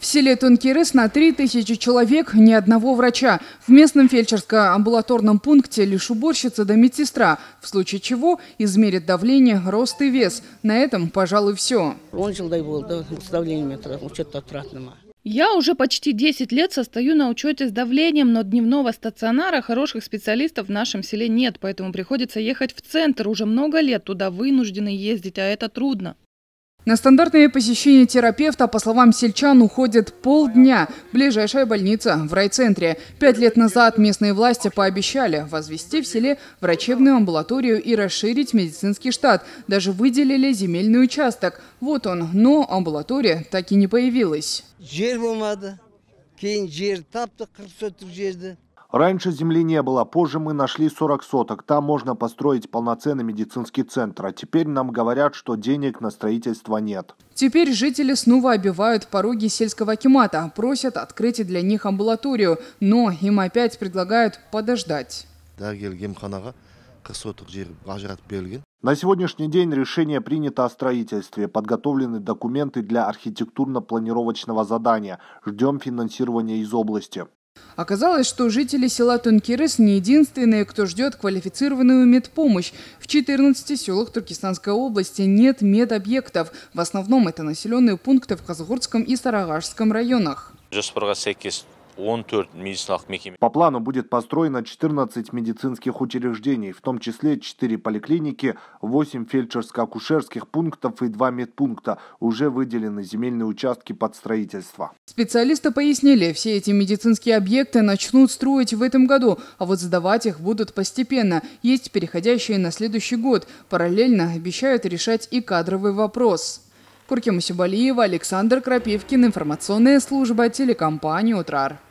В селе Тункирыс на 3000 человек ни одного врача. В местном фельдшерско-амбулаторном пункте лишь уборщица да медсестра, в случае чего измерит давление, рост и вес. На этом, пожалуй, все. Он жил, дай был, да, с давлением что-то ну, отратного. Я уже почти 10 лет состою на учете с давлением, но дневного стационара хороших специалистов в нашем селе нет, поэтому приходится ехать в центр. Уже много лет туда вынуждены ездить, а это трудно. На стандартные посещения терапевта, по словам сельчан, уходит полдня. Ближайшая больница в райцентре. Пять лет назад местные власти пообещали возвести в селе врачебную амбулаторию и расширить медицинский штат. Даже выделили земельный участок. Вот он, но амбулатория так и не появилась. Раньше земли не было, позже мы нашли 40 соток, там можно построить полноценный медицинский центр, а теперь нам говорят, что денег на строительство нет. Теперь жители снова обивают пороги сельского акимата, просят открыть для них амбулаторию, но им опять предлагают подождать. На сегодняшний день решение принято о строительстве, подготовлены документы для архитектурно-планировочного задания, ждем финансирования из области. Оказалось, что жители села Тункирыс не единственные, кто ждет квалифицированную медпомощь. В 14 селах Туркестанской области нет медобъектов. В основном это населенные пункты в Казахурском и Сарагашском районах. По плану будет построено 14 медицинских учреждений, в том числе 4 поликлиники, 8 фельдшерско-акушерских пунктов и 2 медпункта. Уже выделены земельные участки под строительство. Специалисты пояснили, все эти медицинские объекты начнут строить в этом году, а вот сдавать их будут постепенно. Есть переходящие на следующий год. Параллельно обещают решать и кадровый вопрос. Куркима Сюбалиева, Александр Крапивкин, информационная служба телекомпании «Утрар».